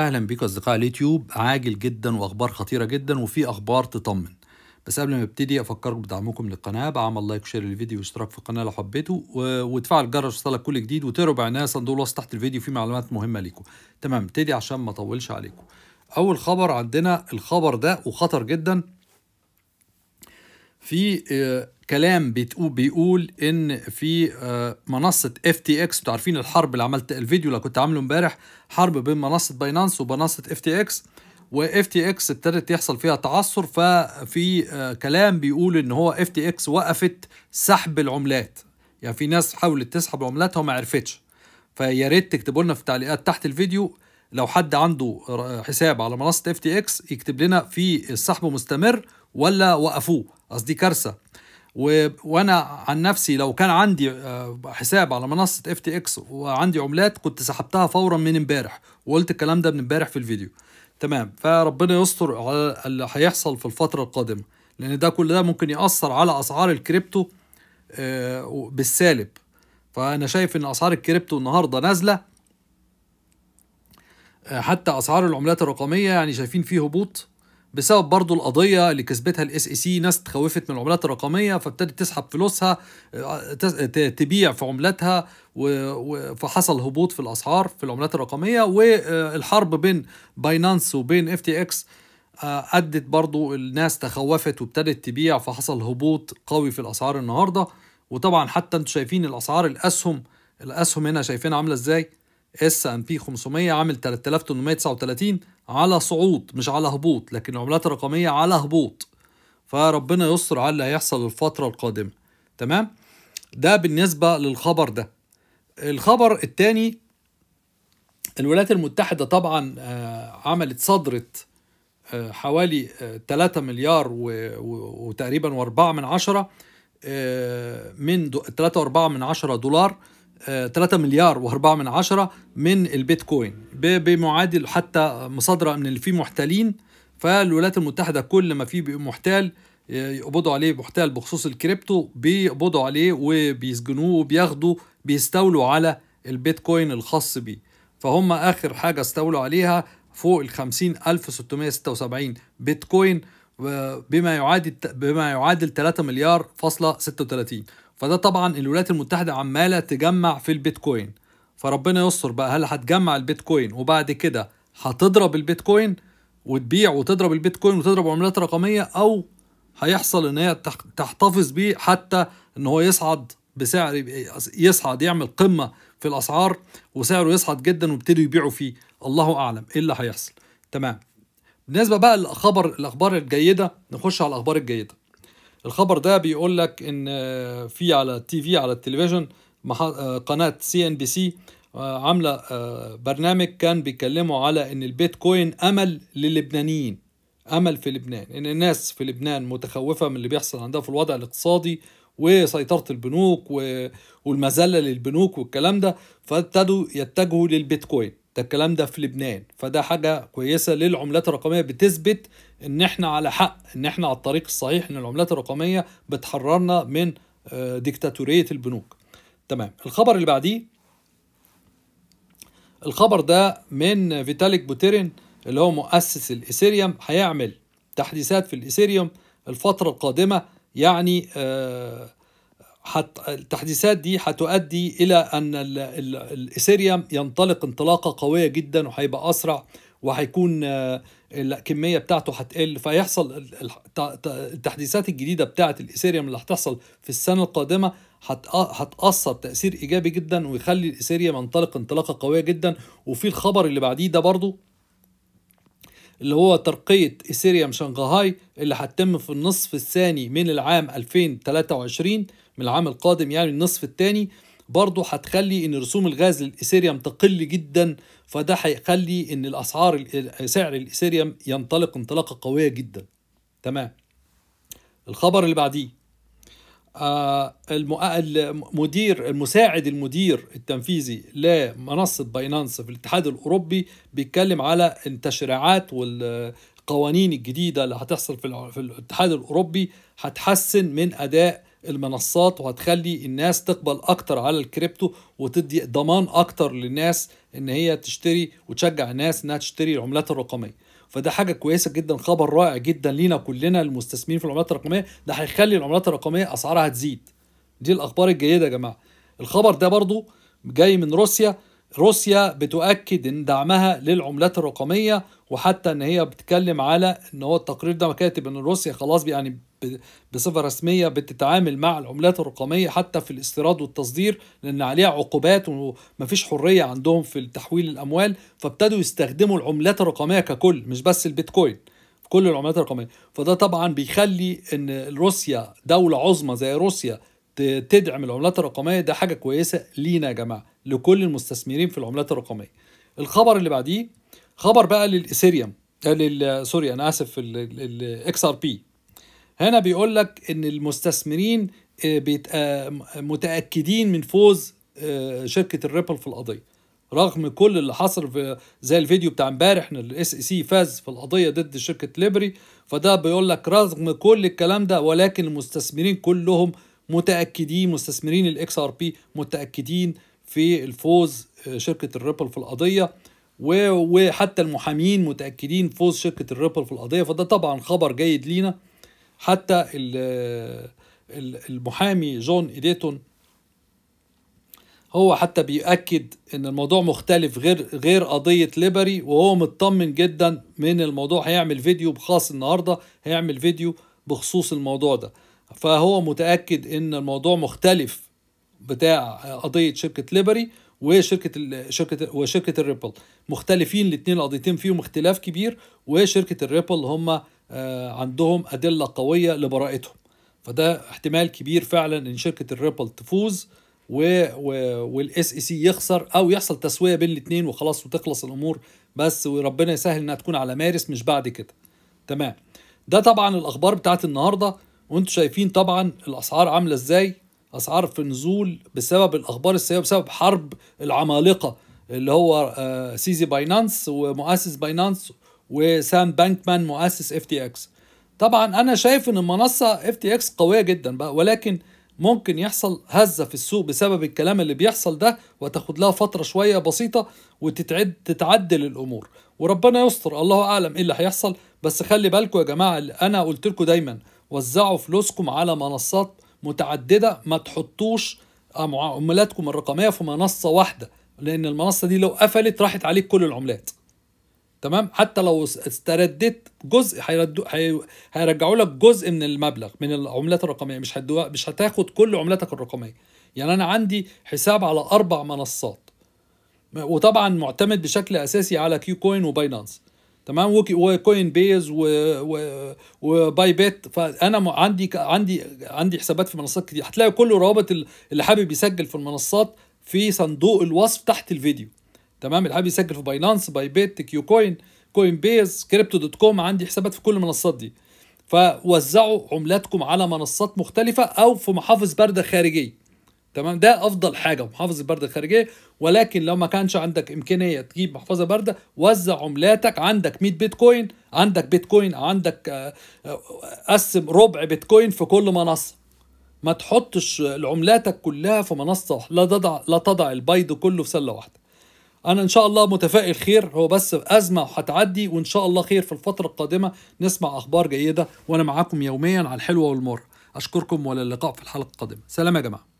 اهلا بيك اصدقاء اليوتيوب عاجل جدا واخبار خطيره جدا وفي اخبار تطمن بس قبل ما ابتدي افكركم بدعمكم للقناه بعمل لايك وشير للفيديو واشتراك في القناه لو حبيته وتفعل الجرس يوصلك كل جديد وتقروا بعنايه صندوق الوصف تحت الفيديو فيه معلومات مهمه ليكم تمام ابتدي عشان ما اطولش عليكم اول خبر عندنا الخبر ده وخطر جدا في آه، كلام بيقول ان في آه، منصه اف تي اكس تعرفين عارفين الحرب اللي عملت الفيديو اللي كنت عامله امبارح حرب بين منصه باينانس ومنصه اف تي اكس واف تي اكس ابتدت يحصل فيها تعثر ففي آه، كلام بيقول ان هو اف تي اكس وقفت سحب العملات يعني في ناس حاولت تسحب عملاتها وما عرفتش فيا ريت تكتبوا لنا في التعليقات تحت الفيديو لو حد عنده آه، حساب على منصه اف تي اكس يكتب لنا في السحب مستمر ولا وقفوه قصدي كارثه و... وانا عن نفسي لو كان عندي آه، حساب على منصه اف تي اكس وعندي عملات كنت سحبتها فورا من امبارح وقلت الكلام ده من امبارح في الفيديو تمام فربنا يستر على اللي هيحصل في الفتره القادمه لان ده كل ده ممكن ياثر على اسعار الكريبتو آه، بالسالب فانا شايف ان اسعار الكريبتو النهارده نازله آه، حتى اسعار العملات الرقميه يعني شايفين فيه هبوط بسبب برضه القضيه اللي كسبتها الاس اي سي ناس تخوفت من العملات الرقميه فابتدت تسحب فلوسها آه، تبيع في عملاتها فحصل هبوط في الاسعار في العملات الرقميه والحرب بين باينانس وبين اف تي اكس ادت برضه الناس تخوفت وابتدت تبيع فحصل هبوط قوي في الاسعار النهارده وطبعا حتى انتم شايفين الاسعار الاسهم الاسهم هنا شايفينها عامله ازاي اس ام بي 500 عامل 3839 على صعود مش على هبوط لكن العملات الرقميه على هبوط فربنا يستر على اللي هيحصل الفتره القادمه تمام ده بالنسبه للخبر ده الخبر الثاني الولايات المتحده طبعا آه، عملت صدرت آه، حوالي 3 آه، مليار وتقريبا و4 من 10 من 3.4 من 10 دولار 3 مليار و4 من عشرة من البيتكوين بمعادل حتى مصادرة من اللي فيه محتالين فالولايات المتحدة كل ما فيه محتال يقبضوا عليه محتال بخصوص الكريبتو بيقبضوا عليه وبيسجنوه وبياخدوا بيستولوا على البيتكوين الخاص بيه فهم آخر حاجة استولوا عليها فوق ال 50676 بيتكوين بما يعادل بما يعادل 3 مليار فاصلة 36 فده طبعا الولايات المتحدة عمالة تجمع في البيتكوين فربنا يستر بقى هل هتجمع البيتكوين وبعد كده هتضرب البيتكوين وتبيع وتضرب البيتكوين وتضرب عملات رقمية أو هيحصل إن هي تحتفظ بيه حتى إن هو يصعد بسعر يصعد يعمل قمة في الأسعار وسعره يصعد جدا ويبتدوا يبيعوا فيه الله أعلم إيه اللي هيحصل تمام بالنسبة بقى للخبر الأخبار الجيدة نخش على الأخبار الجيدة الخبر ده بيقول لك ان في على التي في على التلفزيون قناه سي ان بي سي آه، عامله آه، برنامج كان بيتكلموا على ان البيتكوين امل للبنانيين امل في لبنان ان الناس في لبنان متخوفه من اللي بيحصل عندها في الوضع الاقتصادي وسيطره البنوك والمذله للبنوك والكلام ده فابتدوا يتجهوا للبيتكوين ده الكلام ده في لبنان فده حاجه كويسه للعملات الرقميه بتثبت ان احنا على حق ان احنا على الطريق الصحيح ان العملات الرقميه بتحررنا من آه، ديكتاتوريه البنوك تمام الخبر اللي بعديه الخبر ده من فيتاليك بوتيرين اللي هو مؤسس الايثيريوم هيعمل تحديثات في الايثيريوم الفتره القادمه يعني آه، التحديثات دي هتؤدي الى ان الايثيريوم ينطلق انطلاقه قويه جدا وهيبقى اسرع وهيكون آه، الكميه بتاعته هتقل فيحصل التحديثات الجديده بتاعه الايثيريوم اللي هتحصل في السنه القادمه آه، هتاثر تاثير ايجابي جدا ويخلي الايثيريوم ينطلق انطلاقه قويه جدا وفي الخبر اللي بعديه ده برضو اللي هو ترقية إيثيريوم شنغهاي اللي هتتم في النصف الثاني من العام 2023 من العام القادم يعني النصف الثاني برضه هتخلي ان رسوم الغاز للايثيريوم تقل جدا فده هيخلي ان الاسعار سعر الايثيريوم ينطلق انطلاقه قويه جدا تمام الخبر اللي بعديه آه المدير المساعد المدير التنفيذي لمنصة باينانس في الاتحاد الأوروبي بيتكلم على التشريعات والقوانين الجديدة اللي هتحصل في الاتحاد الأوروبي هتحسن من أداء المنصات وهتخلي الناس تقبل اكتر على الكريبتو وتدي ضمان اكتر للناس ان هي تشتري وتشجع الناس انها تشتري العملات الرقميه فده حاجة كويسة جدا خبر رائع جدا لينا كلنا المستثمرين في العملات الرقمية ده هيخلي العملات الرقمية أسعارها تزيد دي الأخبار الجيدة يا جماعة الخبر ده برضو جاي من روسيا روسيا بتؤكد ان دعمها للعملات الرقميه وحتى ان هي بتتكلم على ان هو التقرير ده كاتب ان روسيا خلاص يعني بصفه رسميه بتتعامل مع العملات الرقميه حتى في الاستيراد والتصدير لان عليها عقوبات ومفيش حريه عندهم في تحويل الاموال فابتدوا يستخدموا العملات الرقميه ككل مش بس البيتكوين كل العملات الرقميه فده طبعا بيخلي ان روسيا دوله عظمى زي روسيا تدعم العملات الرقميه ده حاجه كويسه لينا يا جماعه لكل المستثمرين في العملات الرقميه الخبر اللي بعديه خبر بقى للايثيريوم آه، سوري انا اسف الاكس ار بي هنا بيقول لك ان المستثمرين آه، آه، متاكدين من فوز شركه الريبل في القضيه رغم كل اللي حصل في زي الفيديو بتاع امبارح ان الاس سي فاز في القضيه ضد شركه ليبري فده بيقول لك رغم كل الكلام ده ولكن المستثمرين كلهم متاكدين مستثمرين الاكس ار بي متاكدين في الفوز آه، شركه الريبل في القضيه وحتى المحامين متاكدين فوز شركه الريبل في القضيه فده طبعا خبر جيد لينا حتى آه، المحامي جون ايديتون هو حتى بيؤكد ان الموضوع مختلف غير غير قضيه ليبري وهو مطمن جدا من الموضوع هيعمل فيديو بخاص النهارده هيعمل فيديو بخصوص الموضوع ده فهو متأكد ان الموضوع مختلف بتاع قضية شركة ليبري وشركة شركة وشركة الريبل مختلفين الاثنين القضيتين فيهم اختلاف كبير وشركة الريبل هم آه، عندهم أدلة قوية لبراءتهم فده احتمال كبير فعلا ان شركة الريبل تفوز و... و... والاس اي سي e يخسر او يحصل تسويه بين الاثنين وخلاص وتخلص الامور بس وربنا يسهل انها تكون على مارس مش بعد كده تمام ده طبعا الاخبار بتاعت النهارده وانتم شايفين طبعا الاسعار عامله ازاي اسعار في نزول بسبب الاخبار السيئه بسبب حرب العمالقه اللي هو آه، سيزي باينانس ومؤسس باينانس وسام بانكمان مؤسس اف تي اكس طبعا انا شايف ان المنصه اف تي اكس قويه جدا بقى ولكن ممكن يحصل هزه في السوق بسبب الكلام اللي بيحصل ده وتاخد لها فتره شويه بسيطه وتتعد تتعدل الامور وربنا يستر الله اعلم ايه اللي هيحصل بس خلي بالكم يا جماعه انا قلت لكم دايما وزعوا فلوسكم على منصات متعدده ما تحطوش عملاتكم الرقميه في منصه واحده لان المنصه دي لو قفلت راحت عليك كل العملات تمام حتى لو استردت جزء هيردو هيرجعوا لك جزء من المبلغ من العملات الرقميه مش هدو... مش هتاخد كل عملاتك الرقميه يعني انا عندي حساب على اربع منصات وطبعا معتمد بشكل اساسي على كيو كوين وباينانس تمام وكوين بيز و... و... وباي بيت فانا عندي عندي عندي حسابات في منصات كتير هتلاقي كل روابط اللي حابب يسجل في المنصات في صندوق الوصف تحت الفيديو تمام اللي حابب يسجل في باينانس باي بيت كيو كوين كوين بيز كريبتو دوت كوم عندي حسابات في كل المنصات دي فوزعوا عملاتكم على منصات مختلفه او في محافظ بارده خارجيه تمام ده افضل حاجه محافظه البرد الخارجيه ولكن لو ما كانش عندك امكانيه تجيب محفظه بارده وزع عملاتك عندك 100 بيتكوين عندك بيتكوين عندك آه، آه، قسم ربع بيتكوين في كل منصه ما تحطش عملاتك كلها في منصه لا تضع لا تضع البيض كله في سله واحده انا ان شاء الله متفائل خير هو بس ازمه هتعدي وان شاء الله خير في الفتره القادمه نسمع اخبار جيده وانا معاكم يوميا على الحلوه والمر اشكركم وللقاء اللقاء في الحلقه القادمه سلام يا جماعه